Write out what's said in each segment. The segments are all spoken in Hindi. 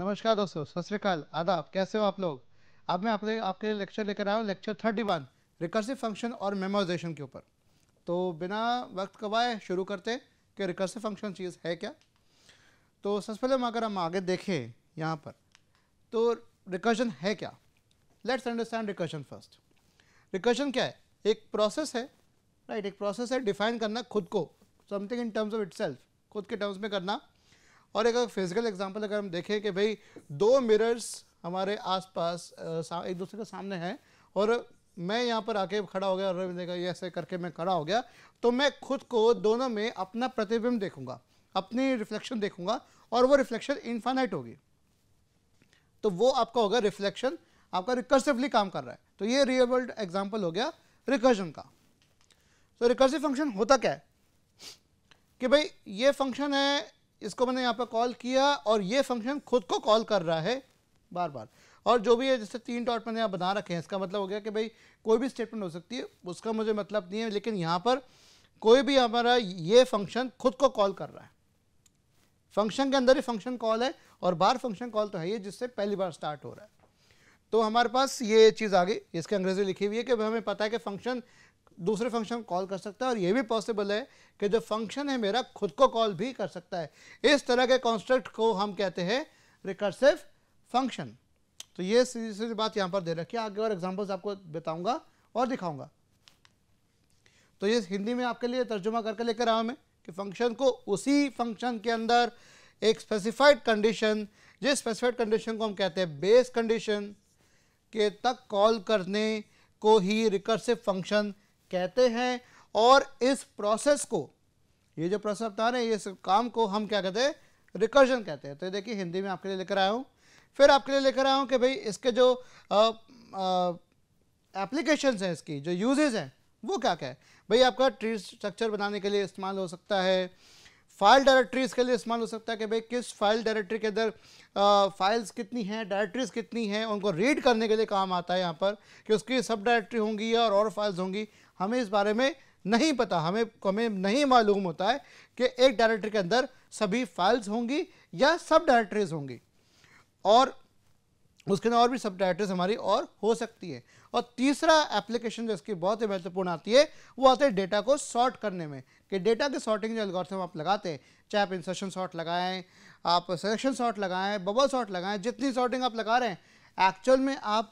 नमस्कार दोस्तों सत श्रीकाल आदाब कैसे हो आप लोग अब मैं आपके आपके लिए लेक्चर लेकर आया हूँ lecture thirty one recursive function और मेमोराइजेशन के ऊपर तो बिना वक्त कबाए शुरू करते कि रिकर्सिव फंक्शन चीज़ है क्या तो सबसे पहले अगर हम आगे देखें यहाँ पर तो रिकर्जन है क्या let's understand recursion first recursion क्या है एक प्रोसेस है राइट right? एक प्रोसेस है डिफाइन करना खुद को something in terms of it खुद के टर्म्स में करना और एक फिजिकल एग्जाम्पल अगर हम देखें कि भाई दो मिरर्स हमारे आसपास एक दूसरे के सामने हैं और मैं यहाँ पर आके खड़ा हो गया और रविंद्र का ये ऐसे करके मैं खड़ा हो गया तो मैं खुद को दोनों में अपना प्रतिबिंब देखूंगा अपनी रिफ्लेक्शन देखूंगा और वो रिफ्लेक्शन इनफाइनाइट होगी तो वो आपका होगा रिफ्लेक्शन आपका रिकर्सिवली काम कर रहा है तो ये रियल वर्ल्ड एग्जाम्पल हो गया रिकर्जन का तो रिकर्सिव फंक्शन होता क्या है कि भाई ये फंक्शन है इसको मैंने यहाँ पर कॉल किया और ये फंक्शन खुद को कॉल कर रहा है बार बार और जो भी है जैसे तीन डॉट मैंने यहाँ बना रखे हैं इसका मतलब हो गया कि भाई कोई भी स्टेटमेंट हो सकती है उसका मुझे मतलब नहीं है लेकिन यहाँ पर कोई भी हमारा ये फंक्शन खुद को कॉल कर रहा है फंक्शन के अंदर ही फंक्शन कॉल है और बार फंक्शन कॉल तो है ये जिससे पहली बार स्टार्ट हो रहा है तो हमारे पास ये चीज़ आ गई इसके अंग्रेजी लिखी हुई है कि हमें पता है कि फंक्शन दूसरे फंक्शन कॉल कर सकता है और ये भी पॉसिबल है कि जो फंक्शन है मेरा खुद को कॉल भी कर सकता है इस तरह के कॉन्स्ट्रक्ट को हम कहते हैं रिकर्सिव फंक्शन तो ये सीधी सीधी बात यहाँ पर दे रखी है आगे और एग्जाम्पल्स आपको बताऊँगा और दिखाऊँगा तो ये हिंदी में आपके लिए तर्जुमा करके लेकर आया मैं कि फंक्शन को उसी फंक्शन के अंदर एक स्पेसिफाइड कंडीशन जिस स्पेसिफाइड कंडीशन को हम कहते हैं बेस कंडीशन के तक कॉल करने को ही रिकर्सिव फंक्शन कहते हैं और इस प्रोसेस को ये जो प्रोसेस बता रहे हैं इस काम को हम क्या कहते हैं रिकर्जन कहते हैं तो ये देखिए हिंदी में आपके लिए लेकर आया हूँ फिर आपके लिए लेकर आया हूँ कि भाई इसके जो एप्लीकेशन हैं इसकी जो यूजेज हैं वो क्या क्या है भाई आपका ट्री स्ट्रक्चर बनाने के लिए इस्तेमाल हो सकता है फाइल डायरेक्ट्रीज़ के लिए इस्तेमाल हो सकता है कि भाई किस फाइल डायरेक्टरी के अंदर फाइल्स कितनी हैं डायरेक्टरीज कितनी हैं उनको रीड करने के लिए काम आता है यहाँ पर कि उसकी सब डायरेक्टरी होंगी और और फाइल्स होंगी हमें इस बारे में नहीं पता हमें हमें नहीं मालूम होता है कि एक डायरेक्टरी के अंदर सभी फाइल्स होंगी या सब डायरेक्टरीज होंगी और उसके अंदर और भी सब डायरेक्टरीज हमारी और हो सकती है और तीसरा एप्लीकेशन जो इसकी बहुत ही महत्वपूर्ण आती है वो आते हैं डेटा को सॉर्ट करने में कि डेटा की सॉर्टिंग जो एल्गोरिथम आप लगाते हैं चाहे आप इंसर्शन सॉर्ट लगाएं आप सिलेक्शन सॉर्ट लगाएं बबल सॉर्ट लगाएं जितनी सॉर्टिंग आप लगा रहे हैं एक्चुअल में आप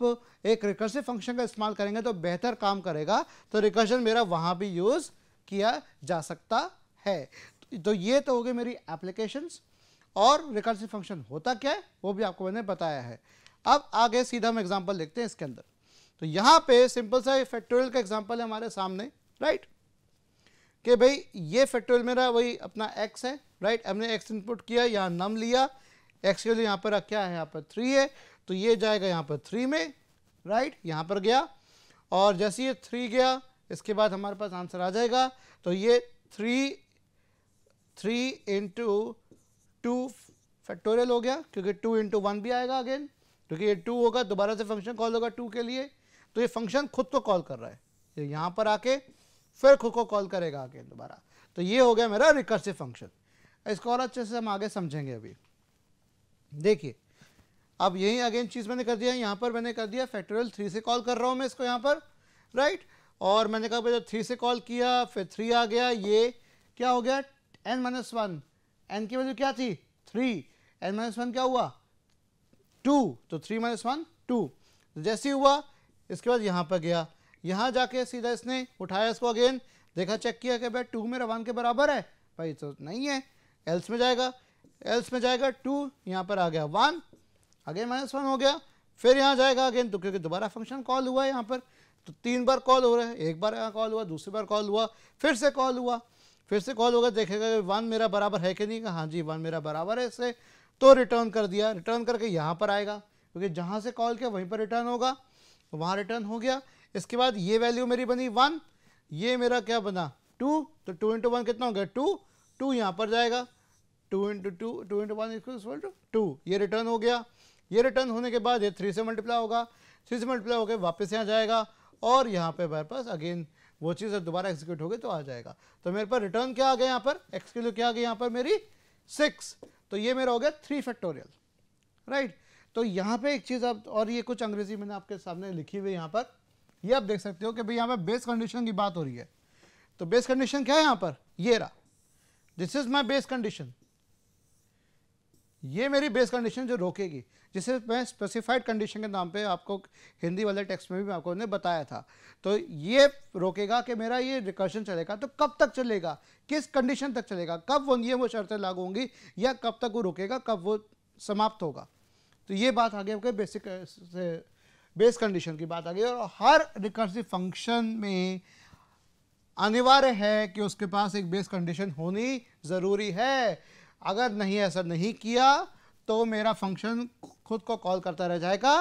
एक रिकर्सिव फंक्शन का इस्तेमाल करेंगे तो बेहतर काम करेगा तो रिकर्शन मेरा वहाँ भी यूज़ किया जा सकता है तो ये तो हो गई मेरी एप्लीकेशंस और रिकर्सिव फंक्शन होता क्या है वो भी आपको मैंने बताया है अब आगे सीधा हम एग्जांपल देखते हैं इसके अंदर तो यहाँ पे सिंपल सा फैक्टोरियल का एग्जाम्पल है हमारे सामने राइट कि भाई ये फैक्टोरियल मेरा वही अपना एक्स है राइट हमने एक्स इनपुट किया यहाँ नम लिया एक्स के लिए यहाँ पर क्या है यहाँ पर थ्री है तो ये जाएगा यहाँ पर थ्री में राइट यहाँ पर गया और जैसे ये थ्री गया इसके बाद हमारे पास आंसर आ जाएगा तो ये three three into two factorial हो गया क्योंकि टू इंटू वन भी आएगा अगेन क्योंकि ये टू होगा दोबारा से फंक्शन कॉल होगा टू के लिए तो ये फंक्शन खुद को कॉल कर रहा है ये यहाँ पर आके फिर खुद को कॉल करेगा आके दोबारा तो ये हो गया मेरा रिकर्सिव फंक्शन इसको और अच्छे से हम आगे समझेंगे अभी देखिए अब यही अगेन चीज़ मैंने कर दिया यहाँ पर मैंने कर दिया फैक्टोरियल थ्री से कॉल कर रहा हूँ मैं इसको यहाँ पर राइट और मैंने कहा भाई जब थ्री से कॉल किया फिर थ्री आ गया ये क्या हो गया एन माइनस वन एन की वैल्यू क्या थी थ्री एन माइनस वन क्या हुआ टू तो थ्री माइनस वन टू जैसे हुआ इसके बाद यहाँ पर गया यहाँ जाके सीधा इसने उठाया इसको अगेन देखा चेक किया कि भाई टू मेरा वन के बराबर है भाई तो नहीं है एल्स में जाएगा एल्स में जाएगा टू यहाँ पर आ गया वन अगेन माइनस वन हो गया फिर यहाँ जाएगा अगेन तो क्योंकि दोबारा फंक्शन कॉल हुआ है यहाँ पर तो तीन बार कॉल हो रहा है एक बार यहाँ कॉल हुआ दूसरी बार कॉल हुआ फिर से कॉल हुआ फिर से कॉल होगा देखेगा कि वन मेरा बराबर है कि नहीं हाँ जी वन मेरा बराबर है इससे तो रिटर्न कर दिया रिटर्न करके यहाँ पर आएगा क्योंकि जहाँ से कॉल किया वहीं पर रिटर्न होगा तो रिटर्न हो गया इसके बाद ये वैल्यू मेरी बनी वन ये मेरा क्या बना टू तो टू इंटू वन कितना हो गया टू टू यहाँ पर जाएगा two into two two into one equal to two ये रिटर्न हो गया ये रिटर्न होने के बाद ये थ्री से मल्टीप्लाई होगा थ्री से मल्टीप्लाई होकर वापस यहाँ जाएगा और यहाँ पे हमारे पास अगेन वो चीज़ जब दोबारा एग्जीक्यूट होगी तो आ जाएगा तो मेरे पास रिटर्न क्या आ गया यहाँ पर एक्स क्या आ गया यहाँ पर मेरी सिक्स तो ये मेरा हो गया थ्री फैक्टोरियल राइट तो यहाँ पे एक चीज़ आप और ये कुछ अंग्रेजी मैंने आपके सामने लिखी हुई यहाँ पर ये आप देख सकते हो कि भाई यहाँ पे बेस कंडीशन की बात हो रही है तो बेस कंडीशन क्या है यहाँ पर ये रहा this is my base condition ये मेरी बेस कंडीशन जो रोकेगी जिसे मैं स्पेसिफाइड कंडीशन के नाम पे आपको हिंदी वाले टेक्स्ट में भी आपको ने बताया था तो ये रोकेगा कि मेरा ये रिकर्शन चलेगा तो कब तक चलेगा किस कंडीशन तक चलेगा कब वो ये वो शर्तें लागू होंगी या कब तक वो रोकेगा कब वो समाप्त होगा तो ये बात आ गई आपके बेसिक से बेस कंडीशन की बात आ गई और हर रिकर्सिव फंक्शन में अनिवार्य है कि उसके पास एक बेस कंडीशन होनी ज़रूरी है अगर नहीं ऐसा नहीं किया तो मेरा फंक्शन खुद को कॉल करता रह जाएगा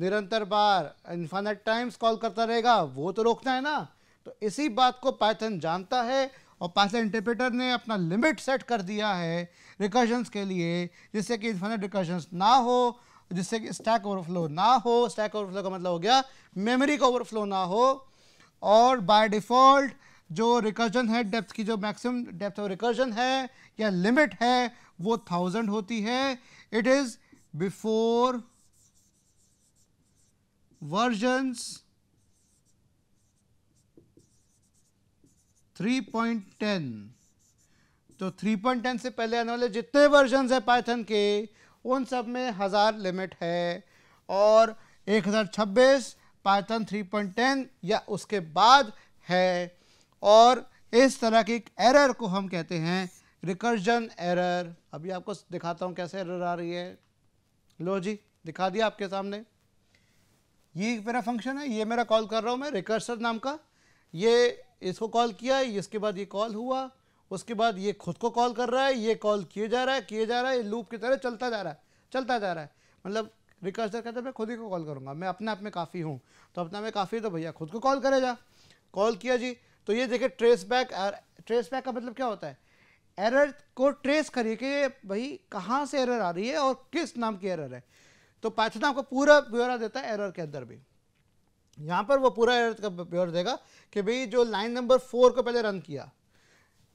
निरंतर बार इन्फानेट टाइम्स कॉल करता रहेगा वो तो रोकना है ना तो इसी बात को पाइथन जानता है और पाइथन इंटरप्रेटर ने अपना लिमिट सेट कर दिया है रिकर्शंस के लिए जिससे कि इन्फिनिट रिकर्शंस ना हो जिससे कि स्टैक ओवरफ्लो ना हो स्टैक ओवरफ्लो का मतलब हो गया मेमोरी का ओवरफ्लो ना हो और बाय डिफ़ॉल्ट जो रिकर्जन है डेप्थ की जो मैक्सिमम डेप्थ ऑफ रिकर्जन है या लिमिट है वो थाउजेंड होती है इट इज़ बिफोर पॉइंट 3.10 तो 3.10 से पहले आने वाले जितने वर्जन है पाइथन के उन सब में हज़ार लिमिट है और 1026 पाइथन 3.10 या उसके बाद है और इस तरह की एरर को हम कहते हैं रिकर्जन एरर अभी आपको दिखाता हूँ कैसे एरर आ रही है लो जी दिखा दिया आपके सामने ये मेरा फंक्शन है ये मेरा कॉल कर रहा हूँ मैं रिकर्सर नाम का ये इसको कॉल किया इसके बाद ये कॉल हुआ उसके बाद ये खुद को कॉल कर रहा है ये कॉल किए जा रहा है किए जा रहा है लूप की तरह चलता जा रहा है चलता जा रहा है मतलब रिकर्सर कहता है मैं खुद ही को कॉल करूँगा मैं अपने आप में काफ़ी हूँ तो अपने आप में काफ़ी तो भैया खुद को कॉल करे जा कॉल किया जी तो ये देखिए ट्रेस बैक ट्रेस बैक का मतलब क्या होता है एरर को ट्रेस करिए कि भाई कहाँ से एरर आ रही है और किस नाम की एरर है तो पाइथन आपको पूरा ब्यौरा देता है एरर के अंदर भी यहाँ पर वो पूरा एरर का ब्यौरा देगा कि भाई जो लाइन नंबर फोर को पहले रन किया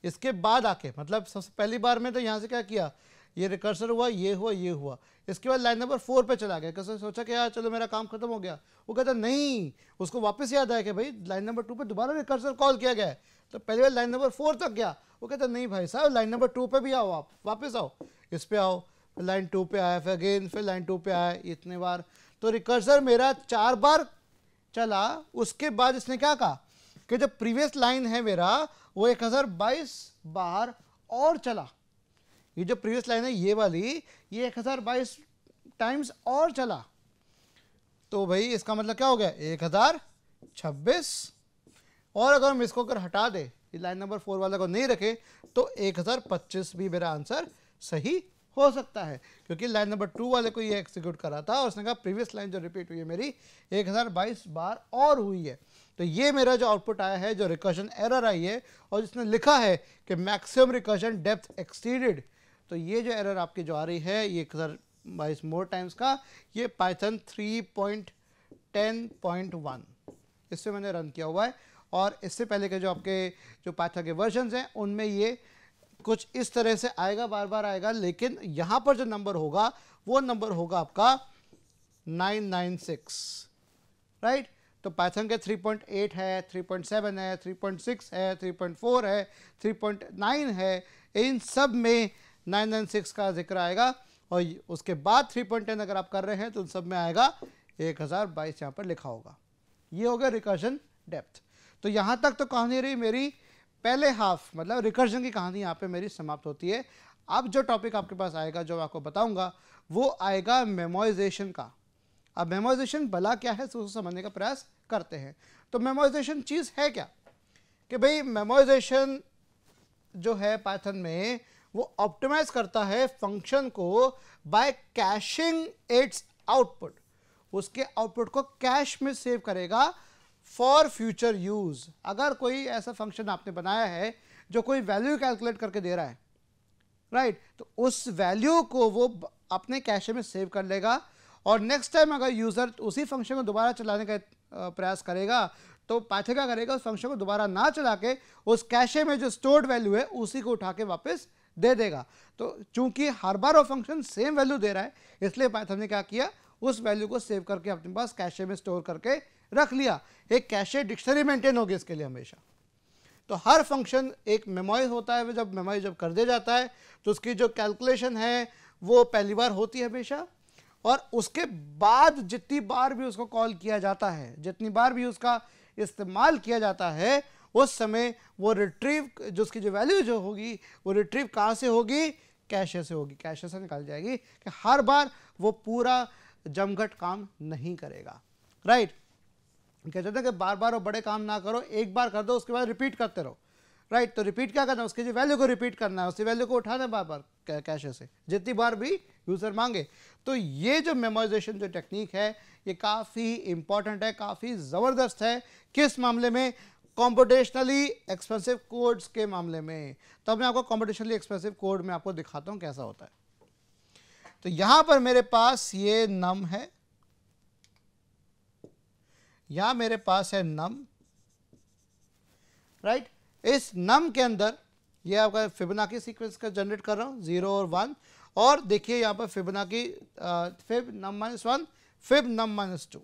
इसके बाद आके मतलब सबसे पहली बार में तो यहाँ से क्या किया ये रिकर्सर हुआ ये हुआ ये हुआ इसके बाद लाइन नंबर फोर पे चला गया कैसे सोचा कि यार चलो मेरा काम खत्म हो गया वो कहता नहीं उसको वापस याद आया कि भाई लाइन नंबर टू पे दोबारा रिकर्सर कॉल किया गया है तो पहली बार लाइन नंबर फोर तक गया वो कहता नहीं भाई साहब लाइन नंबर टू पे भी आओ आप वापस आओ इस पर आओ फिर लाइन टू पे आया फिर अगेन फिर लाइन टू पे आया इतने बार तो रिकर्सर मेरा चार बार चला उसके बाद इसने क्या कहा कि जो प्रीवियस लाइन है मेरा वो 1022 बार और चला ये जो प्रीवियस लाइन है ये वाली ये 1022 टाइम्स और चला तो भाई इसका मतलब क्या हो गया 1026 और अगर हम इसको अगर हटा दे लाइन नंबर फोर वाला को नहीं रखे तो 1025 भी मेरा आंसर सही हो सकता है क्योंकि लाइन नंबर टू वाले को ये एक्सिक्यूट करा था और उसने कहा प्रीवियस लाइन जो रिपीट हुई है मेरी 1022 बार और हुई है तो ये मेरा जो आउटपुट आया है जो रिकर्शन एरर आई है और जिसने लिखा है कि मैक्सिमम रिकर्शन डेप्थ एक्सटीडेड तो ये जो एरर आपकी जो आ रही है ये सर बाईस मोर टाइम्स का ये पाइथन 3.10.1 इससे मैंने रन किया हुआ है और इससे पहले के जो आपके जो पाइथन के वर्जन हैं उनमें ये कुछ इस तरह से आएगा बार बार आएगा लेकिन यहाँ पर जो नंबर होगा वो नंबर होगा आपका 996 राइट तो पाइथन के 3.8 है 3.7 है 3.6 है 3.4 है 3.9 है इन सब में 996 का जिक्र आएगा और उसके बाद 3.10 अगर आप कर रहे हैं तो उन सब में आएगा 1022 यहाँ पर लिखा होगा ये हो गया रिकर्जन डेप्थ तो यहाँ तक तो कहानी रही मेरी पहले हाफ मतलब रिकर्जन की कहानी यहाँ पे मेरी समाप्त होती है अब जो टॉपिक आपके पास आएगा जो मैं आपको बताऊँगा वो आएगा मेमोइजेशन का अब मेमोइजेशन भला क्या है उसको समझने का प्रयास करते हैं तो मेमोइजेशन चीज़ है क्या कि भाई मेमोइजेशन जो है पाइथन में वो ऑप्टिमाइज करता है फंक्शन को बाय कैशिंग इट्स आउटपुट उसके आउटपुट को कैश में सेव करेगा फॉर फ्यूचर यूज़ अगर कोई ऐसा फंक्शन आपने बनाया है जो कोई वैल्यू कैलकुलेट करके दे रहा है राइट right? तो उस वैल्यू को वो अपने कैश में सेव कर लेगा और नेक्स्ट टाइम अगर यूज़र उसी फंक्शन को दोबारा चलाने का प्रयास करेगा तो पैथे क्या करेगा उस फंक्शन को दोबारा ना चला के उस कैशे में जो स्टोर्ड वैल्यू है उसी को उठा के वापस दे देगा तो चूंकि हर बार वो फंक्शन सेम वैल्यू दे रहा है इसलिए पाइथन ने क्या किया उस वैल्यू को सेव करके अपने पास कैशे में स्टोर करके रख लिया एक कैशे डिक्शनरी मेंटेन होगी इसके लिए हमेशा तो हर फंक्शन एक मेमोइज होता है जब मेमोइज जब कर दिया जाता है तो उसकी जो कैलकुलेशन है वो पहली बार होती है हमेशा और उसके बाद जितनी बार भी उसको कॉल किया जाता है जितनी बार भी उसका इस्तेमाल किया जाता है उस समय वो रिट्रीव जो उसकी जो वैल्यू जो होगी वो रिट्रीव कहाँ से होगी कैशे से होगी कैशे से निकाल जाएगी कि हर बार वो पूरा जमघट काम नहीं करेगा राइट कहते थे कि बार बार वो बड़े काम ना करो एक बार कर दो उसके बाद रिपीट करते रहो राइट तो रिपीट क्या करना है उसकी जो वैल्यू को रिपीट करना है उसी वैल्यू को उठाना बार बार कैशे से जितनी बार भी यूज़र मांगे तो ये जो मेमोराइजेशन जो टेक्निक है ये काफ़ी इंपॉर्टेंट है काफ़ी ज़बरदस्त है किस मामले में कॉम्पिटिशनली एक्सपेंसिव कोड्स के मामले में तो मैं आपको कॉम्पिटिशनली एक्सपेंसिव कोड में आपको दिखाता हूँ कैसा होता है तो यहाँ पर मेरे पास ये नम है यहाँ मेरे पास है नम राइट इस नम के अंदर ये आपका फिबनाकी सीक्वेंस का जनरेट कर रहा हूँ जीरो और वन और देखिए यहाँ पर Fibonacci fib num minus one fib num minus two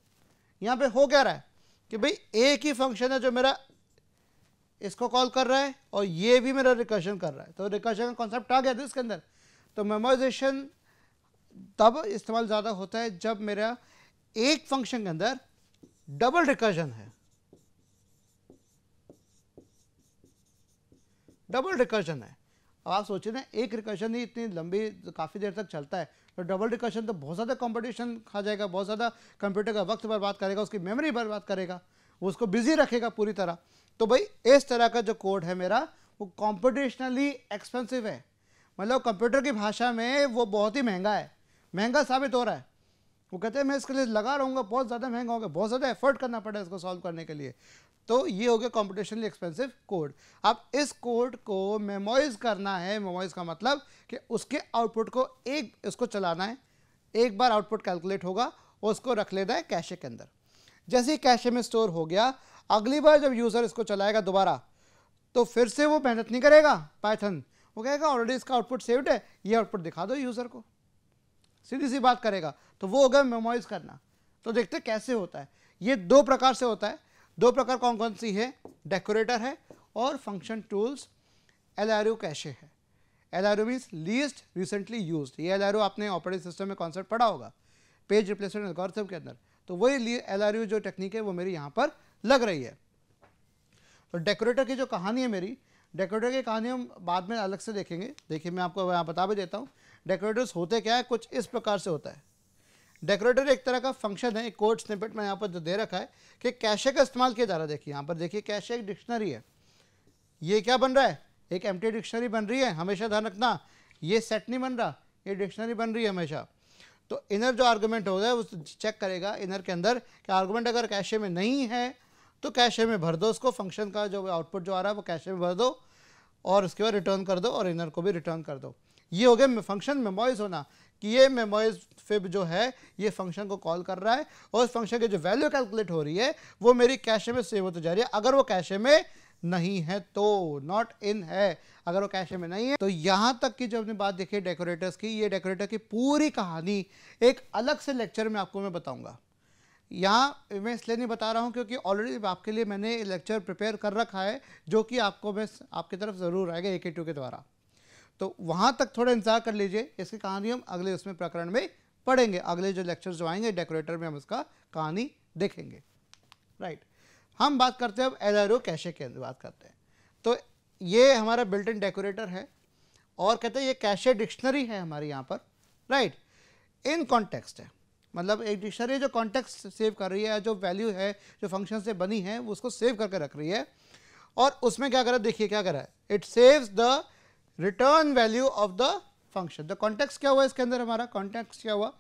यहाँ पर हो क्या रहा है कि भाई एक ही फंक्शन है जो मेरा इसको कॉल कर रहा है और ये भी मेरा रिकर्शन कर रहा है तो रिकर्शन का कॉन्सेप्ट आ गया था इसके अंदर तो मेमोराइजेशन तब इस्तेमाल ज़्यादा होता है जब मेरा एक फंक्शन के अंदर डबल रिकर्शन है डबल रिकर्शन है अब आप सोचिए ना एक रिकर्शन ही इतनी लंबी काफ़ी देर तक चलता है तो डबल रिकर्शन तो बहुत ज़्यादा कंपटीशन खा जाएगा बहुत ज़्यादा कंप्यूटर का वक्त बर्बाद करेगा उसकी मेमोरी बर्बाद करेगा वो उसको बिजी रखेगा पूरी तरह तो भाई इस तरह का जो कोड है मेरा वो कॉम्पिटिशनली एक्सपेंसिव है मतलब कंप्यूटर की भाषा में वो बहुत ही महंगा है महंगा साबित हो रहा है वो कहते हैं मैं इसके लिए लगा रहूँगा बहुत ज़्यादा महंगा होगा बहुत ज़्यादा एफर्ट करना पड़ा इसको सॉल्व करने के लिए तो ये हो गया कॉम्पिटिशनली एक्सपेंसिव कोड अब इस कोड को मेमोइज करना है मेमोइज का मतलब कि उसके आउटपुट को एक उसको चलाना है एक बार आउटपुट कैलकुलेट होगा और उसको रख लेना है कैशे के अंदर जैसे ही कैशे में स्टोर हो गया अगली बार जब यूज़र इसको चलाएगा दोबारा तो फिर से वो मेहनत नहीं करेगा पाइथन वो कहेगा ऑलरेडी इसका आउटपुट सेव्ड है ये आउटपुट दिखा दो यूज़र को सीधी सी बात करेगा तो वो हो गया मेमोइज करना तो देखते कैसे होता है ये दो प्रकार से होता है दो प्रकार कौन कौन सी है डेकोरेटर है और function tools L R cache है L R O means least recently use ये एल आर आपने ऑपरेटिंग सिस्टम में कॉन्सेप्ट पढ़ा होगा पेज रिप्लेसमेंट एल्गोरिथम के अंदर तो वही एल आर जो टेक्निक है वो मेरी यहाँ पर लग रही है तो डेकोरेटर की जो कहानी है मेरी डेकोरेटर की कहानी हम बाद में अलग से देखेंगे देखिए मैं आपको यहाँ बता भी देता हूँ डेकोरेटर्स होते क्या है कुछ इस प्रकार से होता है डेकोरेटर एक तरह का फंक्शन है एक कोड स्निपेट में यहाँ पर जो दे रखा है कि कैशे का इस्तेमाल किया जा रहा है देखिए यहाँ पर देखिए कैशे एक डिक्शनरी है ये क्या बन रहा है एक एम डिक्शनरी बन रही है हमेशा ध्यान रखना ये सेट नहीं बन रहा ये डिक्शनरी बन रही है हमेशा तो इनर जो आर्गूमेंट होगा है उस चेक करेगा इनर के अंदर कि आर्गूमेंट अगर कैशे में नहीं है तो कैशे में भर दो उसको फंक्शन का जो आउटपुट जो आ रहा है वो कैशे में भर दो और उसके बाद रिटर्न कर दो और इनर को भी रिटर्न कर दो ये हो गया फंक्शन मेमोइज होना कि ये मेमोइज फिब जो है ये फंक्शन को कॉल कर रहा है और उस फंक्शन की जो वैल्यू कैलकुलेट हो रही है वो मेरी कैशे में सेव होती जा रही है अगर वो कैशे में नहीं है तो नॉट इन है अगर वो कैशे में नहीं है तो यहाँ तक की जो हमने बात देखी है डेकोरेटर्स की ये डेकोरेटर की पूरी कहानी एक अलग से लेक्चर में आपको मैं बताऊँगा यहाँ मैं इसलिए नहीं बता रहा हूँ क्योंकि ऑलरेडी आपके लिए मैंने लेक्चर प्रिपेयर कर रखा है जो कि आपको मैं आपकी तरफ ज़रूर आएगा ए के टू के द्वारा तो वहाँ तक थोड़ा इंतजार कर लीजिए इसकी कहानी हम अगले उसमें प्रकरण में पढ़ेंगे अगले जो लेक्चर जो आएंगे डेकोरेटर में हम उसका कहानी देखेंगे राइट हम बात करते हैं अब एल कैशे अंदर बात करते हैं तो ये हमारा बिल्ट इन डेकोरेटर है और कहते हैं ये कैशे डिक्शनरी है हमारे यहाँ पर राइट इन कॉन्टेक्स्ट है मतलब एक डिक्शनरी जो कॉन्टेक्स्ट सेव कर रही है जो वैल्यू है जो फंक्शन से बनी है वो उसको सेव करके रख रही है और उसमें क्या करा देखिए क्या करा it saves the return value of the function the context क्या हुआ इसके अंदर हमारा कॉन्टेक्स क्या हुआ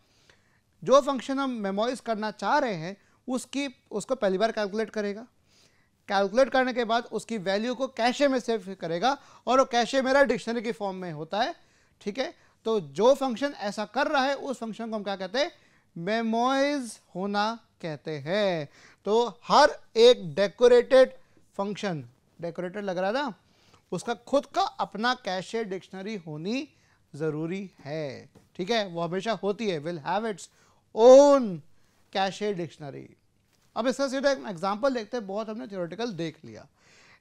जो फंक्शन हम मेमोइज करना चाह रहे हैं उसकी उसको पहली बार कैलकुलेट करेगा कैलकुलेट करने के बाद उसकी वैल्यू को कैशे में सेव करेगा और वो कैशे मेरा डिक्शनरी की फॉर्म में होता है ठीक है तो जो फंक्शन ऐसा कर रहा है उस फंक्शन को हम क्या कहते हैं मेमोइज होना कहते हैं तो हर एक डेकोरेटेड फंक्शन डेकोरेटेड लग रहा था उसका खुद का अपना कैशे डिक्शनरी होनी ज़रूरी है ठीक है वो हमेशा होती है will have its own cache dictionary अब इसका सीधा एक एग्जाम्पल देखते हैं बहुत हमने थियोरटिकल देख लिया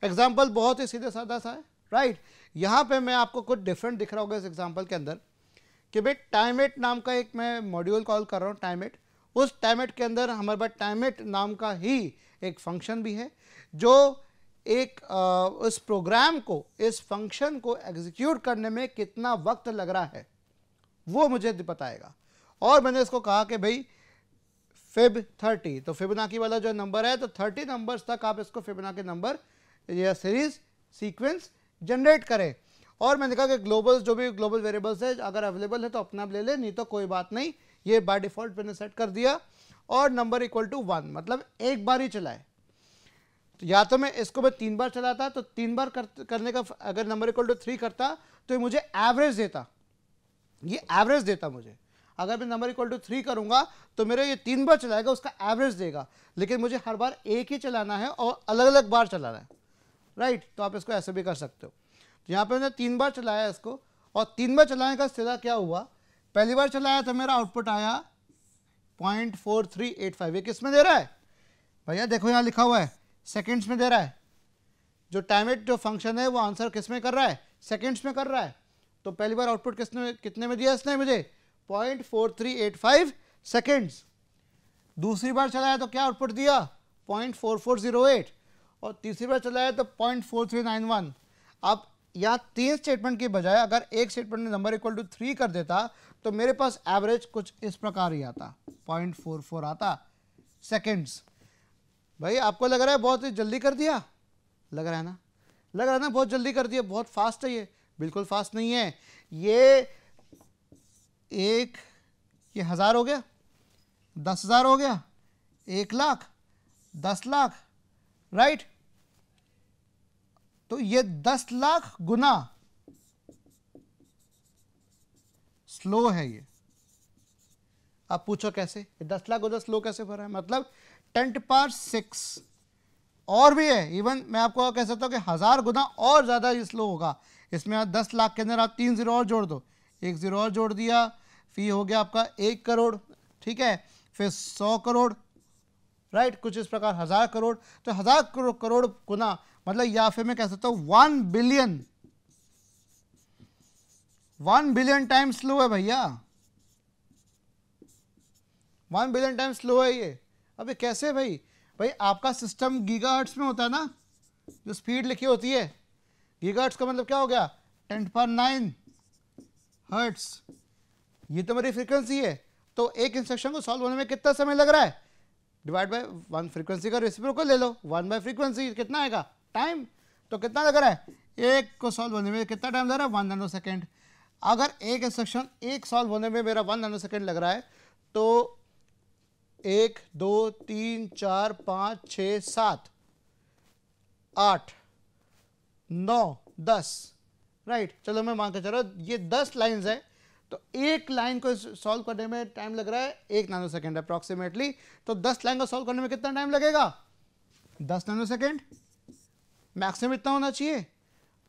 एग्जाम्पल बहुत ही सीधे साधा सा है राइट यहाँ पे मैं आपको कुछ डिफरेंट दिख रहा होगा इस एग्जाम्पल के अंदर कि भाई टाइमेट नाम का एक मैं मॉड्यूल कॉल कर रहा हूँ टाइमेट उस टाइमेट के अंदर हमारे पास टाइमेट नाम का ही एक फंक्शन भी है जो एक उस प्रोग्राम को इस फंक्शन को एग्जीक्यूट करने में कितना वक्त लग रहा है वो मुझे बताएगा और मैंने इसको कहा कि भाई फिब थर्टी तो फिबनाकी वाला जो नंबर है तो थर्टी नंबर्स तक आप इसको के नंबर या सीरीज सीक्वेंस जनरेट करें और मैंने कहा कि ग्लोबल्स जो भी ग्लोबल वेरिएबल्स है अगर अवेलेबल है तो अपना आप ले लें नहीं तो कोई बात नहीं ये बाय डिफ़ॉल्ट मैंने सेट कर दिया और नंबर इक्वल टू वन मतलब एक बार ही चलाए तो या तो मैं इसको मैं तीन बार चलाता तो तीन बार कर, करने का अगर नंबर इक्वल टू थ्री करता तो ये मुझे एवरेज देता ये एवरेज देता मुझे अगर मैं नंबर इक्वल टू थ्री करूंगा तो मेरे ये तीन बार चलाएगा उसका एवरेज देगा लेकिन मुझे हर बार एक ही चलाना है और अलग अलग बार चलाना है राइट तो आप इसको ऐसे भी कर सकते हो तो यहाँ पर मैंने तीन बार चलाया इसको और तीन बार चलाने का सिला क्या हुआ पहली बार चलाया तो मेरा आउटपुट आया point four three eight five ये किस में दे रहा है भैया देखो यहाँ लिखा हुआ है सेकेंड्स में दे रहा है जो टाइमेट जो फंक्शन है वो आंसर किस में कर रहा है सेकेंड्स में कर रहा है तो पहली बार आउटपुट किसने कितने में दिया इसने मुझे point four three eight five seconds दूसरी बार चलाया तो क्या आउटपुट दिया point four four zero eight और तीसरी बार चलाया तो point four three nine one आप यहाँ तीन स्टेटमेंट के बजाय अगर एक स्टेटमेंट ने नंबर इक्वल टू थ्री कर देता तो मेरे पास एवरेज कुछ इस प्रकार ही आता पॉइंट फोर फोर आता सेकेंड्स भाई आपको लग रहा है बहुत जल्दी कर दिया लग रहा है ना लग रहा है ना बहुत जल्दी कर दिया बहुत फास्ट है ये बिल्कुल फास्ट नहीं है ये एक ये हज़ार हो गया दस हज़ार हो गया एक लाख दस लाख राइट तो ये दस लाख गुना स्लो है ये आप पूछो कैसे ये दस लाख गुना स्लो कैसे भरा है मतलब टेन टू पावर सिक्स और भी है इवन मैं आपको कह सकता हूँ कि हज़ार गुना और ज़्यादा स्लो होगा इसमें आप दस लाख के अंदर आप तीन ज़ीरो और जोड़ दो एक ज़ीरो और जोड़ दिया फी हो गया आपका एक करोड़ ठीक है फिर सौ करोड़ राइट कुछ इस प्रकार हज़ार करोड़ तो हज़ार करोड़ करोड़ गुना मतलब या फिर मैं कह सकता हूँ one billion one billion time slow है भैया वन बिलियन टाइम स्लो है ये अबे कैसे भाई भाई आपका सिस्टम गीगाहर्ट्स में होता है ना जो स्पीड लिखी होती है गीगाहर्ट्स का मतलब क्या हो गया टेन पर नाइन हर्ट्स ये तो मेरी फ्रीक्वेंसी है तो एक इंस्ट्रक्शन को सॉल्व होने में कितना समय लग रहा है डिवाइड बाई वन फ्रीक्वेंसी का को ले लो वन बाई फ्रीक्वेंसी कितना आएगा टाइम तो कितना लग रहा है एक को सॉल्व होने में कितना टाइम लग रहा है वन नैनो सेकेंड अगर एक इंस्ट्रक्शन एक सॉल्व होने में मेरा वन नैनो सेकेंड लग रहा है तो एक दो तीन चार पाँच छ सात आठ नौ दस राइट चलो मैं मान रहा चलो ये दस लाइंस है तो एक लाइन को सॉल्व करने में टाइम लग रहा है एक नानो सेकेंड अप्रॉक्सीमेटली तो दस लाइन को सॉल्व करने में कितना टाइम लगेगा दस नानो सेकेंड मैक्सिमम इतना होना चाहिए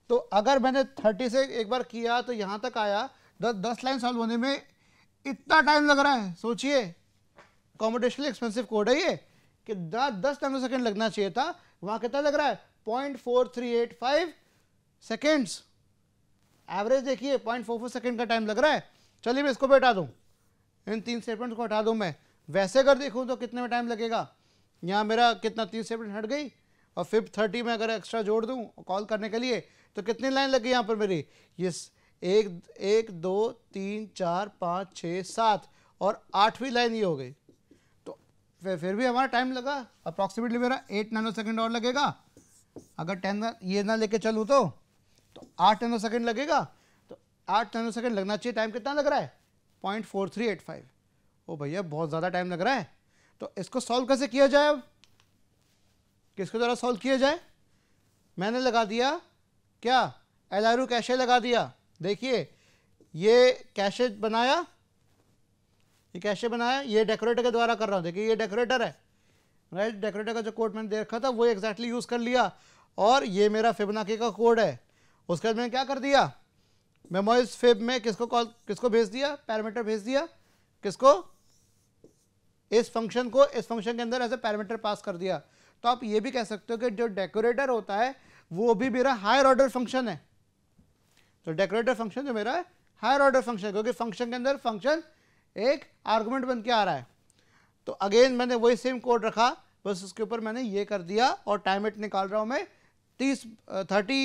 तो अगर मैंने थर्टी से एक बार किया तो यहाँ तक आया तो दस दस लाइन सॉल्व होने में इतना टाइम लग रहा है सोचिए कॉमोडेशनली एक्सपेंसिव कोड है ये कि दस नैनो सेकेंड लगना चाहिए था वहाँ कितना लग रहा है point four three eight five seconds average देखिए पॉइंट फोर फोर सेकेंड का टाइम लग रहा है चलिए मैं इसको भी हटा दूँ इन तीन स्टेटमेंट्स को हटा दूँ मैं वैसे अगर देखूँ तो कितने में टाइम लगेगा यहाँ मेरा कितना तीन स्टेटमेंट हट गई और फिफ्थ थर्टी में अगर एक्स्ट्रा जोड़ दूँ कॉल करने के लिए तो कितनी लाइन लग गई यहाँ पर मेरी ये एक एक दो तीन चार पाँच छः सात और आठवीं लाइन ये हो गई फिर फिर भी हमारा टाइम लगा अप्रॉक्सीमेटली मेरा एट नैनो सेकेंड और लगेगा अगर टेन ये ना लेके चलूँ तो तो आठ नैनो सेकेंड लगेगा तो आठ नैनो सेकेंड लगना चाहिए टाइम कितना लग रहा है point four three eight five ओ भैया बहुत ज़्यादा टाइम लग रहा है तो इसको सॉल्व कैसे किया जाए अब किसके द्वारा सॉल्व किया जाए मैंने लगा दिया क्या एल आर कैशे लगा दिया देखिए ये कैशे बनाया ये कैसे बनाया ये डेकोरेटर के द्वारा कर रहा हूँ देखिए ये डेकोरेटर है राइट डेकोरेटर का जो कोड मैंने देखा था वो एक्जैक्टली यूज़ कर लिया और ये मेरा फिबनाके का कोड है उसके बाद मैंने क्या कर दिया मेमोइज फेब में किसको कॉल किसको भेज दिया पैरामीटर भेज दिया किसको इस फंक्शन को इस फंक्शन के अंदर ऐसे पैरामीटर पास कर दिया तो आप ये भी कह सकते हो कि जो डेकोरेटर होता है वो भी मेरा हायर ऑर्डर फंक्शन है तो डेकोरेटर फंक्शन जो मेरा है हायर ऑर्डर फंक्शन क्योंकि फंक्शन के अंदर फंक्शन एक आर्गूमेंट बन के आ रहा है तो अगेन मैंने वही सेम कोड रखा बस उसके ऊपर मैंने ये कर दिया और टाइम एट निकाल रहा हूँ मैं तीस थर्टी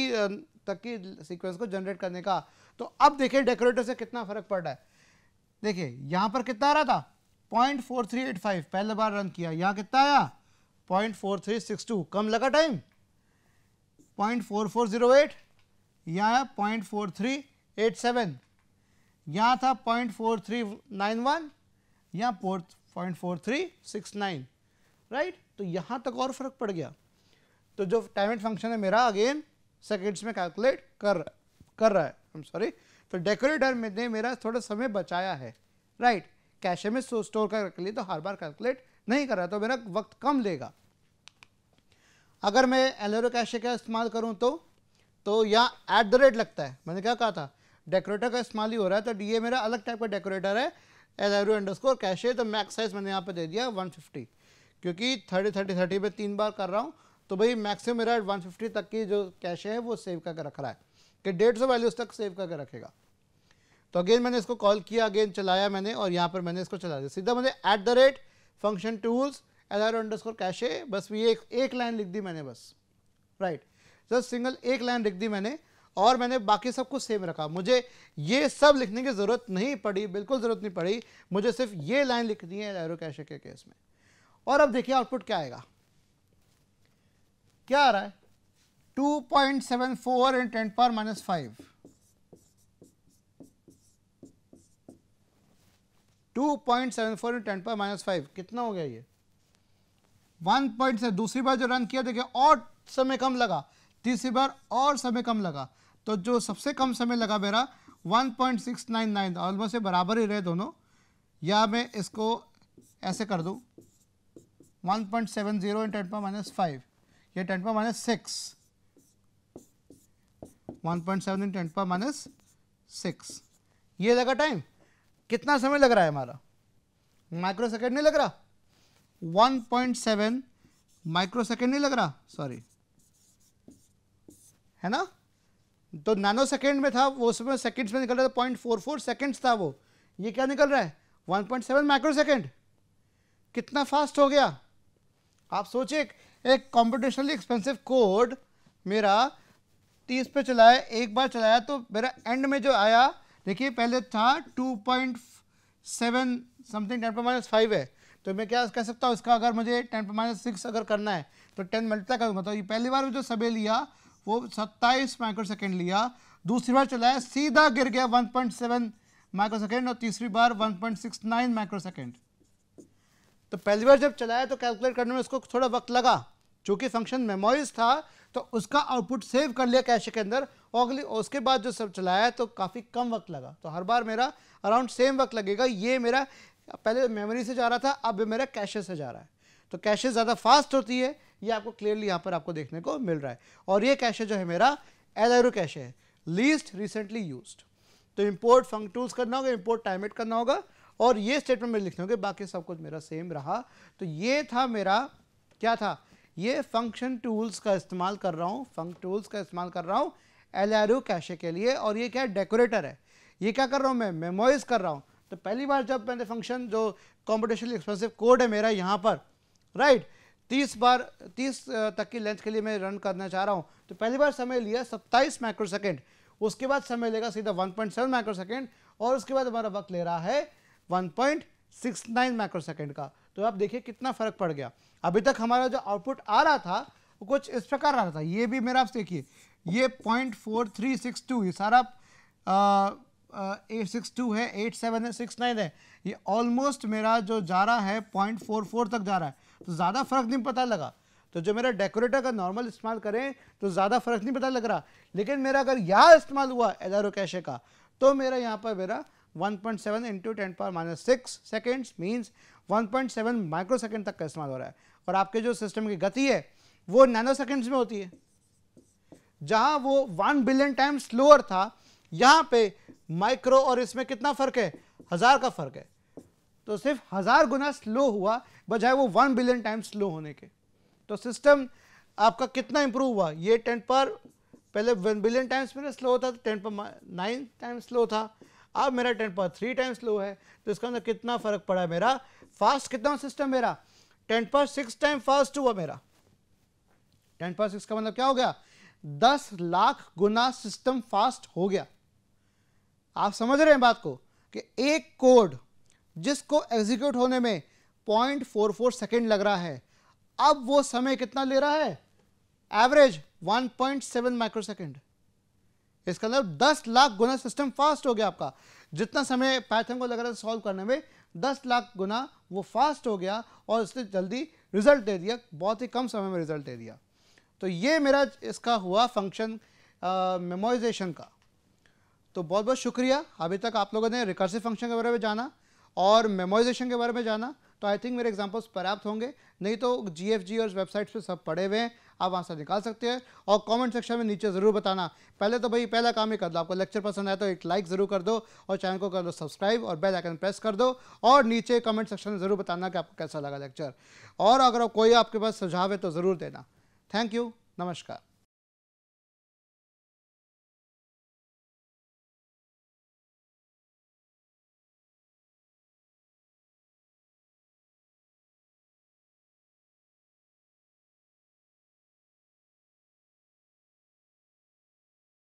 तक की सीक्वेंस को जनरेट करने का तो अब देखिए डेकोरेटर से कितना फ़र्क पड़ रहा है देखिए यहाँ पर कितना आ रहा था point four three eight five पहले बार रन किया यहाँ कितना आया point four three six two कम लगा time point four four zero eight यहाँ आया point four three eight seven यहाँ था point four three nine one यहाँ point four three six nine right तो यहाँ तक और फर्क पड़ गया तो जो टाइम एंड फंक्शन है मेरा अगेन सेकेंड्स में कैलकुलेट कर कर रहा है आई एम सॉरी तो डेकोरेटर में ने मेरा थोड़ा समय बचाया है राइट कैशे में स्टोर कर रख लिया तो हर बार कैलकुलेट नहीं कर रहा तो मेरा वक्त कम लेगा अगर मैं एलोरो कैशे का इस्तेमाल करूँ तो तो यहाँ एट द रेट लगता है मैंने क्या कहा था डेकोरेटर का इस्तेमाल ही हो रहा है तो ये मेरा अलग टाइप का डेकोरेटर है एज एवरू अंडर स्कोर है तो मैक्स साइज मैंने यहाँ पे दे दिया 150 क्योंकि 30 30 30 पे तीन बार कर रहा हूँ तो भाई मैक्सिमम मेरा 150 तक की जो कैशे है वो सेव करके रख रहा है कि डेढ़ सौ वैल्यूज तक सेव करके रखेगा तो अगेन मैंने इसको कॉल किया अगेन चलाया मैंने और यहाँ पर मैंने इसको चला दिया सीधा मैंने at the rate function tools L R underscore स्कोर कैशे बस ये एक, एक लाइन लिख दी मैंने बस राइट सर सिंगल एक लाइन लिख दी मैंने और मैंने बाकी सब कुछ सेम रखा मुझे ये सब लिखने की ज़रूरत नहीं पड़ी बिल्कुल ज़रूरत नहीं पड़ी मुझे सिर्फ ये लाइन लिखनी है एरो कैशे के केस में और अब देखिए आउटपुट क्या आएगा क्या आ रहा है 2.74 point seven four in ten पर minus five two point seven four in ten पर माइनस फाइव कितना हो गया ये वन पॉइंट से दूसरी बार जो रन किया देखिए और समय कम लगा तीसरी बार और समय कम लगा तो जो सबसे कम समय लगा मेरा 1.699 ऑलमोस्ट बराबर ही रहे दोनों या मैं इसको ऐसे कर दूँ 1.70 point seven zero in ten पर माइनस फाइव या टेन पर minus six one point seven in ten पर माइनस सिक्स ये लगा टाइम कितना समय लग रहा है हमारा माइक्रो सेकेंड नहीं लग रहा one point seven micro second नहीं लग रहा सॉरी है ना तो नैनो सेकेंड में था वो उसमें सेकेंड्स में निकल रहा था पॉइंट फोर फोर सेकेंड्स था वो ये क्या निकल रहा है one point seven micro second कितना फास्ट हो गया आप सोचिए एक कॉम्पिटिशनली एक्सपेंसिव कोड मेरा तीस पे चलाया एक बार चलाया तो मेरा एंड में जो आया देखिए पहले था two point seven something ten पर माइनस फाइव है तो मैं क्या कह सकता हूँ इसका अगर मुझे टेन पर माइनस सिक्स अगर करना है तो टेन मल्टीप्लाई करूँगा तो ये पहली बार जो सबे लिया वो 27 माइक्रो सेकेंड लिया दूसरी बार चलाया सीधा गिर गया 1.7 माइक्रो सेकेंड और तीसरी बार 1.69 माइक्रो सेकेंड तो पहली बार जब चलाया तो कैलकुलेट करने में उसको थोड़ा वक्त लगा चूँकि फंक्शन मेमोरीज था तो उसका आउटपुट सेव कर लिया कैश के अंदर और अगली उसके बाद जो सब चलाया तो काफ़ी कम वक्त लगा तो हर बार मेरा अराउंड सेम वक्त लगेगा ये मेरा पहले मेमोरी से जा रहा था अब मेरा कैशे से जा रहा है तो कैशे ज़्यादा फास्ट होती है ये आपको क्लियरली यहाँ पर आपको देखने को मिल रहा है और ये कैशे जो है मेरा एल एलायरो कैशे है लीस्ट रिसेंटली यूज तो इम्पोर्ट फंक टूल्स करना होगा इम्पोर्ट टाइमेट करना होगा और ये स्टेटमेंट मेरे लिखने होंगे बाकी सब कुछ मेरा सेम रहा तो ये था मेरा क्या था ये फंक्शन टूल्स का इस्तेमाल कर रहा हूँ फंक टूल्स का इस्तेमाल कर रहा हूँ एल कैशे के लिए और ये क्या डेकोरेटर है ये क्या कर रहा हूँ मैं मेमोइज कर रहा हूँ तो पहली बार जब मैंने फंक्शन जो कॉम्पिटिशन एक्सपेंसिव कोड है मेरा यहाँ पर राइट तीस बार तीस तक की लेंथ के लिए मैं रन करना चाह रहा हूँ तो पहली बार समय लिया सत्ताईस माइक्रो सेकेंड उसके बाद समय लेगा सीधा वन सेवन माइक्रो सेकेंड और उसके बाद हमारा वक्त ले रहा है one point nine micro second का तो आप देखिए कितना फ़र्क पड़ गया अभी तक हमारा जो आउटपुट आ रहा था वो कुछ इस प्रकार आ रहा था ये भी मेरा आप देखिए ये point four three six two ये सारा एट सिक्स टू है एट सेवन है सिक्स नाइन है ये ऑलमोस्ट मेरा जो जा रहा है पॉइंट फोर फोर तक जा रहा है तो ज़्यादा फ़र्क नहीं पता लगा तो जो मेरा डेकोरेटर का नॉर्मल इस्तेमाल करें तो ज़्यादा फ़र्क नहीं पता लग रहा लेकिन मेरा अगर यहाँ इस्तेमाल हुआ एदारो कैशे का तो मेरा यहाँ पर मेरा 1.7 point seven into ten power minus six seconds means one point seven micro second तक का इस्तेमाल हो रहा है और आपके जो सिस्टम की गति है वो नैनो सेकेंड्स में होती है जहाँ वो वन बिलियन टाइम्स स्लोअर था यहाँ पे माइक्रो और इसमें कितना फ़र्क है हज़ार का फ़र्क है तो सिर्फ हज़ार गुना स्लो हुआ बजाय वो वन बिलियन टाइम स्लो होने के तो सिस्टम आपका कितना इंप्रूव हुआ ये टेन पर पहले वन बिलियन टाइम्स मेरा स्लो था तो टेन पर नाइन टाइम्स स्लो था अब मेरा टेन पर थ्री टाइम्स स्लो है तो इसका अंदर कितना फ़र्क पड़ा मेरा फास्ट कितना सिस्टम मेरा टेन पर सिक्स टाइम फास्ट हुआ मेरा टेन पर सिक्स का मतलब क्या हो गया दस लाख गुना सिस्टम फास्ट हो गया आप समझ रहे हैं बात को कि एक कोड जिसको एग्जीक्यूट होने में 0.44 सेकेंड लग रहा है अब वो समय कितना ले रहा है एवरेज 1.7 माइक्रो सेकेंड इसका मतलब 10 लाख गुना सिस्टम फास्ट हो गया आपका जितना समय पैथन को लग रहा था सॉल्व करने में 10 लाख गुना वो फास्ट हो गया और उसने जल्दी रिजल्ट दे दिया बहुत ही कम समय में रिजल्ट दे दिया तो ये मेरा इसका हुआ फंक्शन मेमोइजेशन का तो बहुत बहुत शुक्रिया अभी तक आप लोगों ने रिकर्सिव फंक्शन के बारे में जाना और मेमोइजेशन के बारे में जाना तो आई थिंक मेरे एग्जाम्पल्स पर्याप्त होंगे नहीं तो जी और वेबसाइट्स पे सब पड़े हुए हैं आप वहाँ से निकाल सकते हैं और कमेंट सेक्शन में नीचे ज़रूर बताना पहले तो भाई पहला काम ही कर दो आपको लेक्चर पसंद आया तो एक लाइक ज़रूर कर दो और चैनल को कर दो सब्सक्राइब और बेल आइकन प्रेस कर दो और नीचे कमेंट सेक्शन में ज़रूर बताना कि आपको कैसा लगा लेक्चर और अगर कोई आपके पास सुझाव है तो ज़रूर देना थैंक यू नमस्कार